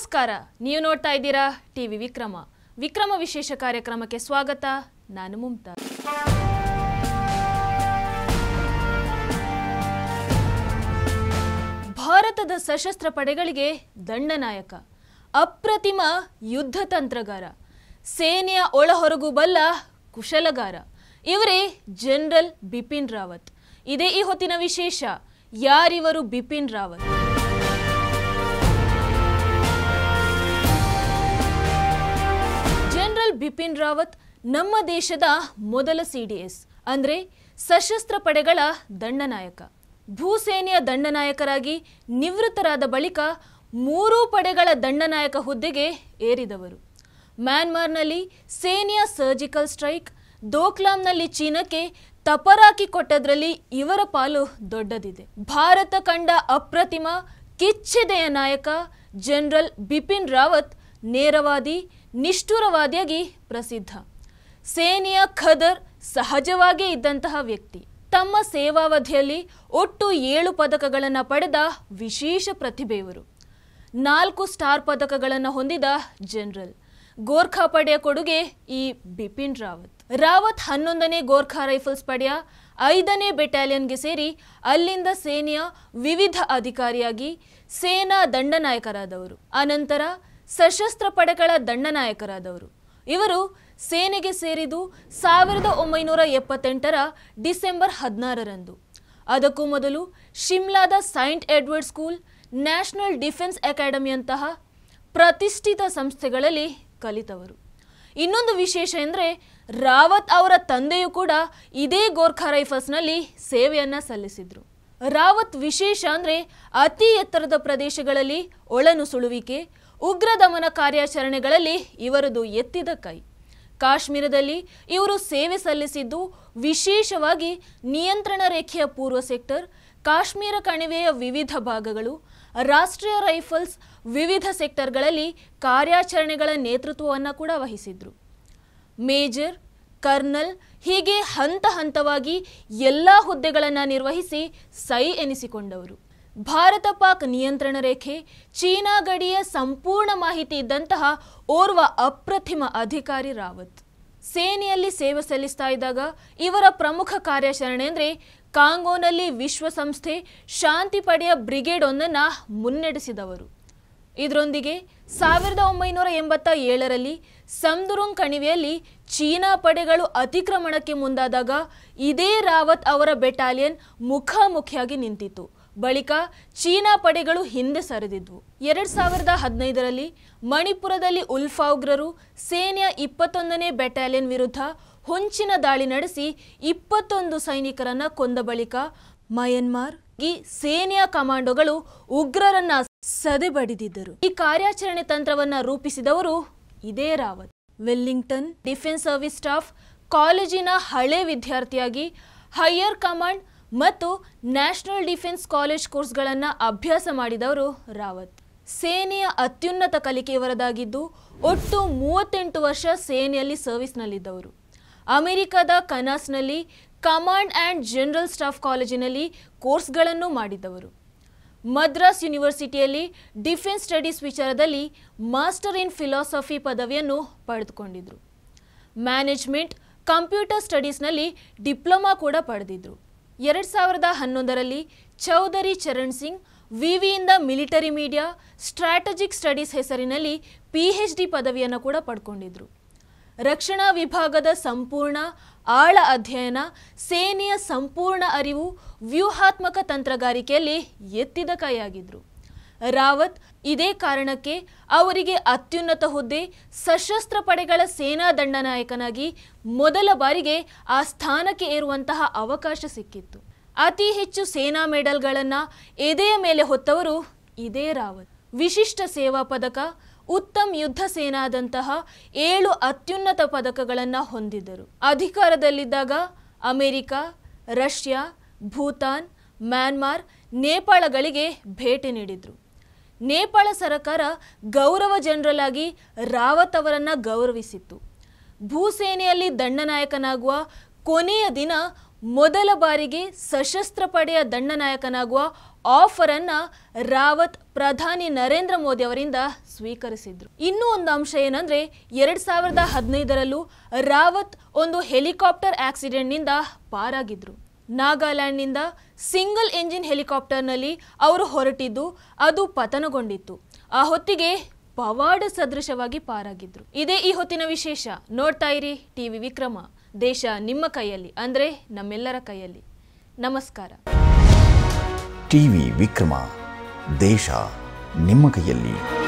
ನಮಸ್ಕಾರ ನೀವು ನೋಡ್ತಾ ಇದ್ದೀರಾ ಟಿವಿ ವಿಕ್ರಮ ವಿಕ್ರಮ ವಿಶೇಷ ಕಾರ್ಯಕ್ರಮಕ್ಕೆ ಸ್ವಾಗತ ನಾನು ಮುಮ್ತಾ ಭಾರತದ ಸಶಸ್ತ್ರ ಪಡೆಗಳಿಗೆ ದಂಡನಾಯಕ ಅಪ್ರತಿಮ ಯುದ್ಧ ತಂತ್ರಗಾರ ಸೇನೆಯ ಒಳಹೊರಗು ಬಲ್ಲ ಕುಶಲಗಾರ ಇವರೇ ಜನರಲ್ ಬಿಪಿನ್ ರಾವತ್ ಇದೇ ಈ ಹೊತ್ತಿನ ವಿಶೇಷ ಯಾರಿವರು ಬಿಪಿನ್ ರಾವತ್ ಬಿಪಿನ್ ರಾವತ್ ನಮ್ಮ ದೇಶದ ಮೊದಲ ಸಿಡಿಎಸ್ ಅಂದರೆ ಸಶಸ್ತ್ರ ಪಡೆಗಳ ದಂಡನಾಯಕ ಭೂಸೇನೆಯ ದಂಡನಾಯಕರಾಗಿ ನಿವೃತ್ತರಾದ ಬಳಿಕ ಮೂರೂ ಪಡೆಗಳ ದಂಡನಾಯಕ ಹುದ್ದೆಗೆ ಏರಿದವರು ಮ್ಯಾನ್ಮಾರ್ನಲ್ಲಿ ಸೇನೆಯ ಸರ್ಜಿಕಲ್ ಸ್ಟ್ರೈಕ್ ದೋಕ್ಲಾಂನಲ್ಲಿ ಚೀನಾಕ್ಕೆ ತಪರಾಕಿ ಕೊಟ್ಟದ್ರಲ್ಲಿ ಇವರ ಪಾಲು ದೊಡ್ಡದಿದೆ ಭಾರತ ಕಂಡ ಅಪ್ರತಿಮ ಕಿಚ್ಚೆದೆಯ ನಾಯಕ ಜನರಲ್ ಬಿಪಿನ್ ರಾವತ್ ನೇರವಾದಿ ನಿಷ್ಠುರವಾದಿಯಾಗಿ ಪ್ರಸಿದ್ಧ ಸೇನೆಯ ಖದರ್ ಸಹಜವಾಗಿಯೇ ಇದ್ದಂತಹ ವ್ಯಕ್ತಿ ತಮ್ಮ ಸೇವಾವಧಿಯಲ್ಲಿ ಒಟ್ಟು ಏಳು ಪದಕಗಳನ್ನು ಪಡೆದ ವಿಶೇಷ ಪ್ರತಿಭೆಯವರು ನಾಲ್ಕು ಸ್ಟಾರ್ ಪದಕಗಳನ್ನು ಹೊಂದಿದ ಜನರಲ್ ಗೋರ್ಖಾ ಪಡೆಯ ಕೊಡುಗೆ ಈ ಬಿಪಿನ್ ರಾವತ್ ರಾವತ್ ಹನ್ನೊಂದನೇ ಗೋರ್ಖಾ ರೈಫಲ್ಸ್ ಪಡೆಯ ಐದನೇ ಬೆಟಾಲಿಯನ್ಗೆ ಸೇರಿ ಅಲ್ಲಿಂದ ಸೇನೆಯ ವಿವಿಧ ಅಧಿಕಾರಿಯಾಗಿ ಸೇನಾ ದಂಡನಾಯಕರಾದವರು ಅನಂತರ ಸಶಸ್ತ್ರ ಪಡೆಗಳ ದಂಡನಾಯಕರಾದವರು ಇವರು ಸೇನೆಗೆ ಸೇರಿದು ಸಾವಿರದ ಒಂಬೈನೂರ ಎಪ್ಪತ್ತೆಂಟರ ಡಿಸೆಂಬರ್ ಹದಿನಾರರಂದು ಅದಕ್ಕೂ ಮೊದಲು ಶಿಮ್ಲಾದ saint Edward school national defence ಅಕಾಡೆಮಿಯಂತಹ ಪ್ರತಿಷ್ಠಿತ ಸಂಸ್ಥೆಗಳಲ್ಲಿ ಕಲಿತವರು ಇನ್ನೊಂದು ವಿಶೇಷ ಎಂದರೆ ರಾವತ್ ಅವರ ತಂದೆಯೂ ಕೂಡ ಇದೇ ಗೋರ್ಖಾ ರೈಫಲ್ಸ್ನಲ್ಲಿ ಸೇವೆಯನ್ನು ಸಲ್ಲಿಸಿದರು ರಾವತ್ ವಿಶೇಷ ಅಂದರೆ ಅತಿ ಎತ್ತರದ ಪ್ರದೇಶಗಳಲ್ಲಿ ಒಳನುಸುಳುವಿಕೆ ಉಗ್ರ ದಮನ ಕಾರ್ಯಾಚರಣೆಗಳಲ್ಲಿ ಇವರದು ಎತ್ತಿದ ಕೈ ಕಾಶ್ಮೀರದಲ್ಲಿ ಇವರು ಸೇವೆ ಸಲ್ಲಿಸಿದ್ದು ವಿಶೇಷವಾಗಿ ನಿಯಂತ್ರಣ ರೇಖೆಯ ಪೂರ್ವ ಸೆಕ್ಟರ್ ಕಾಶ್ಮೀರ ಕಣಿವೆಯ ವಿವಿಧ ಭಾಗಗಳು ರಾಷ್ಟ್ರೀಯ ರೈಫಲ್ಸ್ ವಿವಿಧ ಸೆಕ್ಟರ್ಗಳಲ್ಲಿ ಕಾರ್ಯಾಚರಣೆಗಳ ನೇತೃತ್ವವನ್ನು ಕೂಡ ವಹಿಸಿದ್ರು ಮೇಜರ್ ಕರ್ನಲ್ ಹೀಗೆ ಹಂತ ಹಂತವಾಗಿ ಎಲ್ಲ ಹುದ್ದೆಗಳನ್ನು ನಿರ್ವಹಿಸಿ ಸೈ ಎನಿಸಿಕೊಂಡವರು ಭಾರತ ಪಾಕ್ ನಿಯಂತ್ರಣ ರೇಖೆ ಚೀನಾ ಗಡಿಯ ಸಂಪೂರ್ಣ ಮಾಹಿತಿ ಇದ್ದಂತಹ ಓರ್ವ ಅಪ್ರತಿಮ ಅಧಿಕಾರಿ ರಾವತ್ ಸೇನೆಯಲ್ಲಿ ಸೇವೆ ಸಲ್ಲಿಸ್ತಾ ಇದ್ದಾಗ ಇವರ ಪ್ರಮುಖ ಕಾರ್ಯಾಚರಣೆ ಅಂದರೆ ಕಾಂಗೋನಲ್ಲಿ ವಿಶ್ವಸಂಸ್ಥೆ ಶಾಂತಿ ಪಡೆಯ ಬ್ರಿಗೇಡ್ ಒಂದನ್ನು ಮುನ್ನಡೆಸಿದವರು ಇದರೊಂದಿಗೆ ಸಾವಿರದ ಒಂಬೈನೂರ ಎಂಬತ್ತ ಏಳರಲ್ಲಿ ಸಂದುರುಂಗ್ ಕಣಿವೆಯಲ್ಲಿ ಚೀನಾ ಪಡೆಗಳು ಅತಿಕ್ರಮಣಕ್ಕೆ ಮುಂದಾದಾಗ ಇದೇ ರಾವತ್ ಅವರ ಬೆಟಾಲಿಯನ್ ಮುಖಾಮುಖಿಯಾಗಿ ನಿಂತಿತು ಬಳಿಕ ಚೀನಾ ಪಡೆಗಳು ಹಿಂದೆ ಸರಿದಿದ್ವು ಎರಡ್ ಸಾವಿರದ ಹದಿನೈದರಲ್ಲಿ ಮಣಿಪುರದಲ್ಲಿ ಉಲ್ಫಾ ಉಗ್ರರು ಸೇನೆಯ ಇಪ್ಪತ್ತೊಂದನೇ ಬೆಟಾಲಿಯನ್ ವಿರುದ್ಧ ಹೊಂಚಿನ ದಾಳಿ ನಡೆಸಿ ಇಪ್ಪತ್ತೊಂದು ಸೈನಿಕರನ್ನ ಕೊಂದ ಬಳಿಕ ಮಯನ್ಮಾರ್ ಈ ಸೇನೆಯ ಕಮಾಂಡೋಗಳು ಉಗ್ರರನ್ನ ಸದೆಬಡಿದಿದ್ದರು ಈ ಕಾರ್ಯಾಚರಣೆ ತಂತ್ರವನ್ನ ರೂಪಿಸಿದವರು ಇದೇ Rawat Wellington defence service staff ಕಾಲೇಜಿನ ಹಳೆ ವಿದ್ಯಾರ್ಥಿಯಾಗಿ ಹೈಯರ್ ಕಮಾಂಡ್ ಮತ್ತು ನ್ಯಾಷನಲ್ ಡಿಫೆನ್ಸ್ ಕಾಲೇಜ್ ಕೋರ್ಸ್ಗಳನ್ನು ಅಭ್ಯಾಸ ಮಾಡಿದವರು ರಾವತ್ ಸೇನೆಯ ಅತ್ಯುನ್ನತ ಕಲಿಕೆಯವರದಾಗಿದ್ದು ಒಟ್ಟು ಮೂವತ್ತೆಂಟು ವರ್ಷ ಸೇನೆಯಲ್ಲಿ ಸರ್ವಿಸ್ನಲ್ಲಿದ್ದವರು ಅಮೆರಿಕದ ಕನಾಸ್ನಲ್ಲಿ ಕಮಾಂಡ್ ಆ್ಯಂಡ್ ಜನರಲ್ ಸ್ಟಾಫ್ ಕಾಲೇಜಿನಲ್ಲಿ ಕೋರ್ಸ್ಗಳನ್ನು ಮಾಡಿದ್ದವರು ಮದ್ರಾಸ್ ಯೂನಿವರ್ಸಿಟಿಯಲ್ಲಿ ಡಿಫೆನ್ಸ್ ಸ್ಟಡೀಸ್ ವಿಚಾರದಲ್ಲಿ ಮಾಸ್ಟರ್ ಇನ್ ಫಿಲಾಸಫಿ ಪದವಿಯನ್ನು ಪಡೆದುಕೊಂಡಿದ್ದರು ಮ್ಯಾನೇಜ್ಮೆಂಟ್ ಕಂಪ್ಯೂಟರ್ ಸ್ಟಡೀಸ್ನಲ್ಲಿ ಡಿಪ್ಲೊಮಾ ಕೂಡ ಪಡೆದಿದ್ದರು ಎರಡು ಸಾವಿರದ ಹನ್ನೊಂದರಲ್ಲಿ ಚೌಧರಿ ಚರಣ್ ಸಿಂಗ್ ವಿವಿಯಿಂದ ಮಿಲಿಟರಿ ಮೀಡಿಯಾ ಸ್ಟ್ರಾಟಜಿಕ್ ಸ್ಟಡೀಸ್ ಹೆಸರಿನಲ್ಲಿ ಪಿ ಎಚ್ ಡಿ ಪದವಿಯನ್ನು ಕೂಡ ಪಡ್ಕೊಂಡಿದ್ರು ರಕ್ಷಣಾ ವಿಭಾಗದ ಸಂಪೂರ್ಣ ಆಳ ಅಧ್ಯಯನ ಸೇನೆಯ ಸಂಪೂರ್ಣ ಅರಿವು ವ್ಯೂಹಾತ್ಮಕ ತಂತ್ರಗಾರಿಕೆಯಲ್ಲಿ ಎತ್ತಿದ ಕೈಯಾಗಿದ್ರು ರಾವತ್ ಇದೇ ಕಾರಣಕ್ಕೆ ಅವರಿಗೆ ಅತ್ಯುನ್ನತ ಹುದ್ದೆ ಸಶಸ್ತ್ರ ಪಡೆಗಳ ಸೇನಾ ದಂಡನಾಯಕನಾಗಿ ಮೊದಲ ಬಾರಿಗೆ ಆ ಸ್ಥಾನಕ್ಕೆ ಏರುವಂತಹ ಅವಕಾಶ ಸಿಕ್ಕಿತ್ತು ಅತಿ ಹೆಚ್ಚು ಸೇನಾ ಮೆಡಲ್ಗಳನ್ನು ಎದೆಯ ಮೇಲೆ ಹೊತ್ತವರು ಇದೇ ರಾವತ್ ವಿಶಿಷ್ಟ ಸೇವಾ ಪದಕ ಉತ್ತಮ್ ಯುದ್ಧ ಸೇನಾದಂತಹ ಏಳು ಅತ್ಯುನ್ನತ ಪದಕಗಳನ್ನು ಹೊಂದಿದ್ದರು ಅಧಿಕಾರದಲ್ಲಿದ್ದಾಗ ಅಮೆರಿಕ ರಷ್ಯಾ ಭೂತಾನ್ ಮ್ಯಾನ್ಮಾರ್ ನೇಪಾಳಗಳಿಗೆ ಭೇಟಿ ನೀಡಿದರು ನೇಪಾಳ ಸರಕಾರ ಗೌರವ ಜನರಲ್ ಆಗಿ ರಾವತ್ ಅವರನ್ನು ಗೌರವಿಸಿತ್ತು ಭೂಸೇನೆಯಲ್ಲಿ ದಂಡನಾಯಕನಾಗುವ ಕೊನೆಯ ದಿನ ಮೊದಲ ಬಾರಿಗೆ ಸಶಸ್ತ್ರ ಪಡೆಯ ದಂಡನಾಯಕನಾಗುವ ಆಫರ್ ರಾವತ್ ಪ್ರಧಾನಿ ನರೇಂದ್ರ ಮೋದಿ ಅವರಿಂದ ಸ್ವೀಕರಿಸಿದ್ರು ಇನ್ನೂ ಒಂದು ಅಂಶ ಏನಂದ್ರೆ ಎರಡ್ ಸಾವಿರದ ಹದಿನೈದರಲ್ಲೂ ರಾವತ್ ಒಂದು ಹೆಲಿಕಾಪ್ಟರ್ ಆಕ್ಸಿಡೆಂಟ್ನಿಂದ ಪಾರಾಗಿದ್ರು ನಾಗಾಲ್ಯಾಂಡ್ನಿಂದ ಸಿಂಗಲ್ ಎಂಜಿನ್ ಹೆಲಿಕಾಪ್ಟರ್ನಲ್ಲಿ ಅವರು ಹೊರಟಿದ್ದು ಅದು ಪತನಗೊಂಡಿತ್ತು ಆ ಹೊತ್ತಿಗೆ ಪವಾಡ ಸದೃಶವಾಗಿ ಪಾರಾಗಿದ್ರು ಇದೇ ಈ ಹೊತ್ತಿನ ವಿಶೇಷ ನೋಡ್ತಾ ಇರಿ ಟಿವಿ ವಿಕ್ರಮ ದೇಶ ನಿಮ್ಮ ಕೈಯಲ್ಲಿ ಅಂದರೆ ನಮ್ಮೆಲ್ಲರ ಕೈಯಲ್ಲಿ ನಮಸ್ಕಾರ ಟಿವಿ ವಿಕ್ರಮ ದೇಶ ನಿಮ್ಮ ಕೈಯಲ್ಲಿ